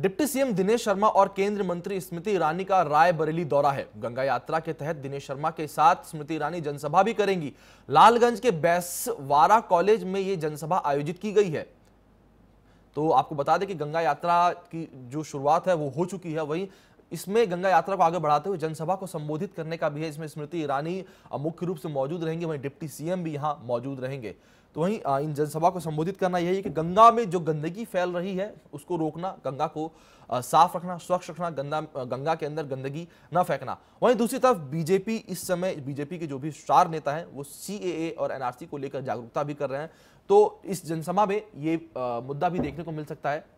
deputy CM Dinesh Sharma और केंद्रीय मंत्री स्मृति ईरानी का रायबरेली दौरा है गंगा यात्रा के तहत दिनेश शर्मा के साथ स्मृति ईरानी जनसभा भी करेंगी लालगंज के बैसवारा कॉलेज में ये जनसभा आयोजित की गई है तो आपको बता दें कि गंगा यात्रा की जो शुरुआत है वो हो चुकी है वहीं इसमें गंगा यात्रा को आगे बढ़ाते हुए जनसभा को संबोधित करने का भी है इसमें स्मृति ईरानी मुख्य रूप से मौजूद रहेंगे वहीं डिप्टी सीएम भी यहाँ मौजूद रहेंगे तो वहीं इन जनसभा को संबोधित करना यही है कि गंगा में जो गंदगी फैल रही है उसको रोकना गंगा को साफ रखना स्वच्छ रखना गंदा गंगा के अंदर गंदगी न फेंकना वहीं दूसरी तरफ बीजेपी इस समय बीजेपी के जो भी स्टार नेता हैं वो सी और एनआरसी को लेकर जागरूकता भी कर रहे हैं तो इस जनसभा में ये मुद्दा भी देखने को मिल सकता है